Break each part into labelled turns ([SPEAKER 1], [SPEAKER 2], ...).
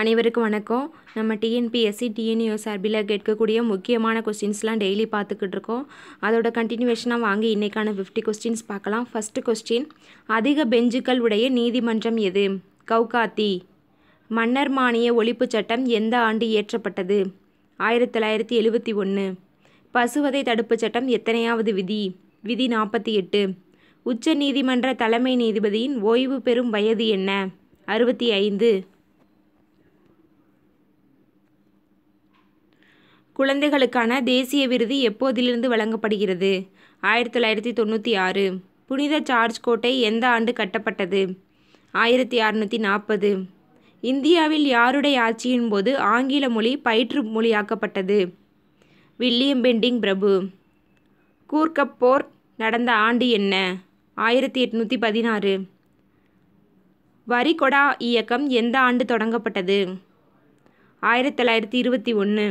[SPEAKER 1] அனைவருக்கும் வணக்கம் நம்ம டிஎன்பிஎஸ்சி டிஎன்யூ சார்பில் கேட்கக்கூடிய முக்கியமான கொஸ்டின்ஸ்லாம் டெய்லி பார்த்துக்கிட்டு இருக்கோம் அதோட கண்டினியூவேஷனாக வாங்கி இன்றைக்கான ஃபிஃப்டி கொஸ்டின்ஸ் பார்க்கலாம் ஃபஸ்ட்டு கொஸ்டின் அதிக பெஞ்சுக்கள் உடைய நீதிமன்றம் எது கவுகாத்தி மன்னர் மானிய ஒழிப்பு சட்டம் எந்த ஆண்டு இயற்றப்பட்டது ஆயிரத்தி தொள்ளாயிரத்தி எழுபத்தி ஒன்று பசுவதை தடுப்புச் சட்டம் எத்தனையாவது விதி விதி நாற்பத்தி எட்டு உச்ச நீதிமன்ற தலைமை நீதிபதியின் ஓய்வு பெறும் வயது என்ன அறுபத்தி ஐந்து குழந்தைகளுக்கான தேசிய விருது எப்போதிலிருந்து வழங்கப்படுகிறது ஆயிரத்தி தொள்ளாயிரத்தி தொண்ணூற்றி ஆறு புனித சார்ஜ் கோட்டை எந்த ஆண்டு கட்டப்பட்டது ஆயிரத்தி அறுநூற்றி நாற்பது இந்தியாவில் யாருடைய ஆட்சியின் போது ஆங்கில மொழி பயிற்று மொழியாக்கப்பட்டது வில்லியம் பெண்டிங் பிரபு கூர்க்கப் போர் நடந்த ஆண்டு என்ன ஆயிரத்தி எட்நூற்றி பதினாறு வரிகொடா இயக்கம் எந்த ஆண்டு தொடங்கப்பட்டது ஆயிரத்தி தொள்ளாயிரத்தி இருபத்தி ஒன்று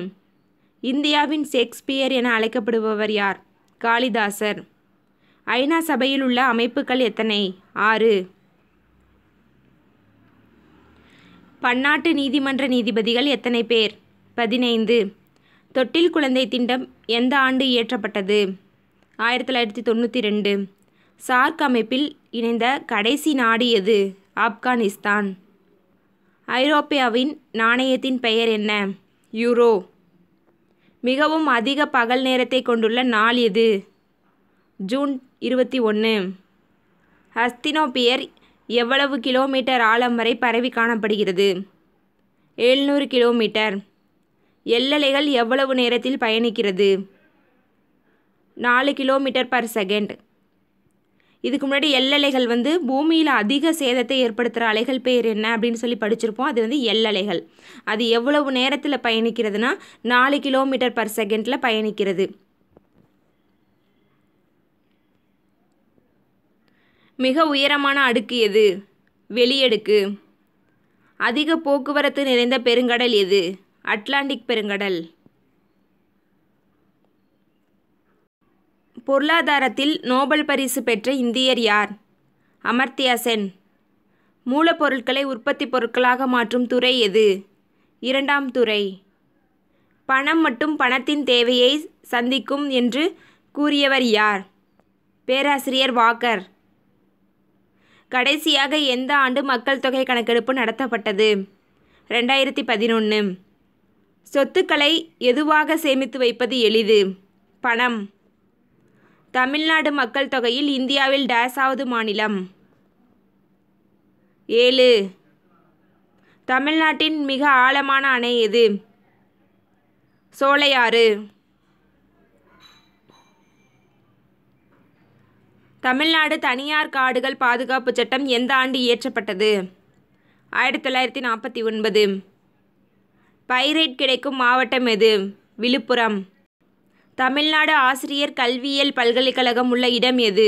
[SPEAKER 1] இந்தியாவின் ஷேக்ஸ்பியர் என அழைக்கப்படுபவர் யார் காளிதாசர் ஐநா சபையில் உள்ள அமைப்புகள் எத்தனை ஆறு பன்னாட்டு நீதிமன்ற நீதிபதிகள் எத்தனை பேர் பதினைந்து தொட்டில் குழந்தை திண்டம் எந்த ஆண்டு இயற்றப்பட்டது ஆயிரத்தி தொள்ளாயிரத்தி தொண்ணூற்றி ரெண்டு சார்க் அமைப்பில் இணைந்த கடைசி நாடு எது ஆப்கானிஸ்தான் ஐரோப்பியாவின் நாணயத்தின் பெயர் என்ன யூரோ மிகவும் அதிக பகல் நேரத்தை கொண்டுள்ள நாள் எது ஜூன் இருபத்தி ஒன்று ஹஸ்தினோபியர் எவ்வளவு கிலோமீட்டர் ஆழம் வரை பரவி காணப்படுகிறது எழுநூறு கிலோமீட்டர் எல்லைகள் எவ்வளவு நேரத்தில் பயணிக்கிறது நாலு கிலோமீட்டர் பர் செகண்ட் இதுக்கு முன்னாடி எல்லலைகள் வந்து பூமியில் அதிக சேதத்தை ஏற்படுத்துகிற அலைகள் பேர் என்ன அப்படின்னு சொல்லி படிச்சிருப்போம் அது வந்து எல்லலைகள் அது எவ்வளவு நேரத்தில் பயணிக்கிறதுனா நாலு கிலோமீட்டர் பர் செகண்டில் பயணிக்கிறது மிக உயரமான அடுக்கு எது வெளியடுக்கு அதிக போக்குவரத்து நிறைந்த பெருங்கடல் எது அட்லாண்டிக் பெருங்கடல் பொருளாதாரத்தில் நோபல் பரிசு பெற்ற இந்தியர் யார் அமர்த்தியா சென் மூலப்பொருட்களை உற்பத்தி பொருட்களாக மாற்றும் துறை எது இரண்டாம் துறை பணம் மட்டும் பணத்தின் தேவையை சந்திக்கும் என்று கூறியவர் யார் பேராசிரியர் வாக்கர் கடைசியாக எந்த ஆண்டு மக்கள் தொகை கணக்கெடுப்பு நடத்தப்பட்டது ரெண்டாயிரத்தி பதினொன்று சொத்துக்களை எதுவாக சேமித்து வைப்பது எளிது பணம் தமிழ்நாடு மக்கள் தொகையில் இந்தியாவில் டேஸாவது மாநிலம் ஏழு தமிழ்நாட்டின் மிக ஆழமான அணை எது சோலையாறு தமிழ்நாடு தனியார் காடுகள் பாதுகாப்பு சட்டம் எந்த ஆண்டு இயற்றப்பட்டது ஆயிரத்தி தொள்ளாயிரத்தி நாற்பத்தி ஒன்பது பைரைட் கிடைக்கும் மாவட்டம் எது விழுப்புரம் தமிழ்நாடு ஆசிரியர் கல்வியியல் பல்கலைக்கழகம் உள்ள இடம் எது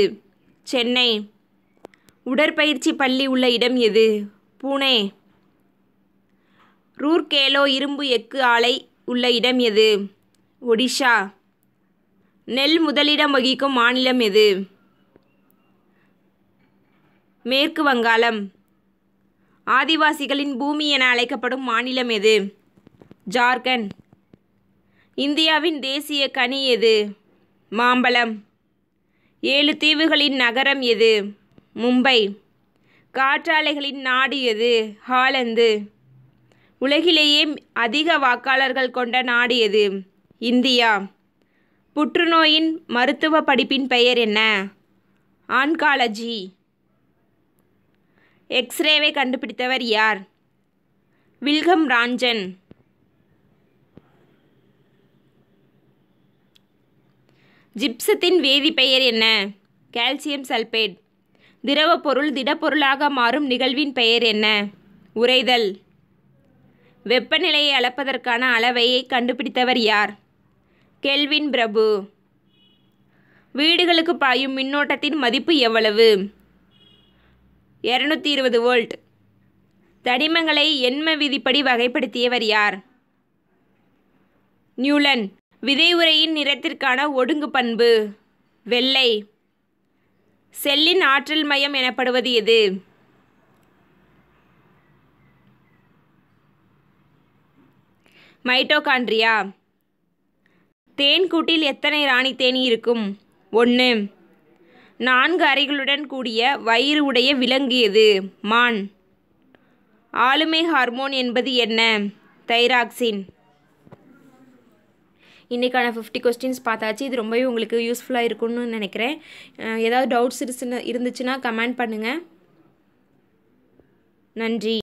[SPEAKER 1] சென்னை உடற்பயிற்சி பள்ளி உள்ள இடம் எது புனே ரூர்கேலோ இரும்பு எஃகு ஆலை உள்ள இடம் எது ஒடிஷா நெல் முதலிடம் வகிக்கும் மாநிலம் எது மேற்கு வங்காளம் ஆதிவாசிகளின் பூமி என அழைக்கப்படும் மாநிலம் எது ஜார்க்கண்ட் இந்தியாவின் தேசிய கனி எது மாம்பழம் ஏழு தீவுகளின் நகரம் எது மும்பை காற்றாலைகளின் நாடு எது ஹாலந்து உலகிலேயே அதிக வாக்காளர்கள் கொண்ட நாடு எது இந்தியா புற்றுநோயின் மருத்துவ படிப்பின் பெயர் என்ன ஆன்காலஜி எக்ஸ்ரேவை கண்டுபிடித்தவர் யார் வில்கம் ராஞ்சன் ஜிப்சத்தின் வேதிப்பெயர் என்ன கால்சியம் சல்பேட் திரவப்பொருள் திடப்பொருளாக மாறும் நிகழ்வின் பெயர் என்ன உறைதல் வெப்பநிலையை அளப்பதற்கான அளவையை கண்டுபிடித்தவர் யார் கெல்வின் பிரபு வீடுகளுக்கு பாயும் மின்னோட்டத்தின் மதிப்பு எவ்வளவு இரநூத்தி இருபது வோல்ட் தனிமங்களை எண்ம விதிப்படி வகைப்படுத்தியவர் யார் நியூலன் விதையுரையின் நிறத்திற்கான ஒடுங்கு பண்பு வெள்ளை செல்லின் ஆற்றல் மையம் எனப்படுவது எது மைட்டோகாண்ட்ரியா தேன் கூட்டில் எத்தனை ராணி தேனி இருக்கும் ஒன்று நான்கு அறைகளுடன் கூடிய வயிறு உடைய விலங்கு எது மான் ஆளுமை ஹார்மோன் என்பது என்ன தைராக்சின் இன்றைக்கான ஃபிஃப்டி கொஸ்டின்ஸ் பார்த்தாச்சு இது ரொம்பவே உங்களுக்கு யூஸ்ஃபுல்லாக இருக்கும்னு நினைக்கிறேன் ஏதாவது டவுட்ஸ் இருந்துச்சுன்னா கமெண்ட் பண்ணுங்கள் நன்றி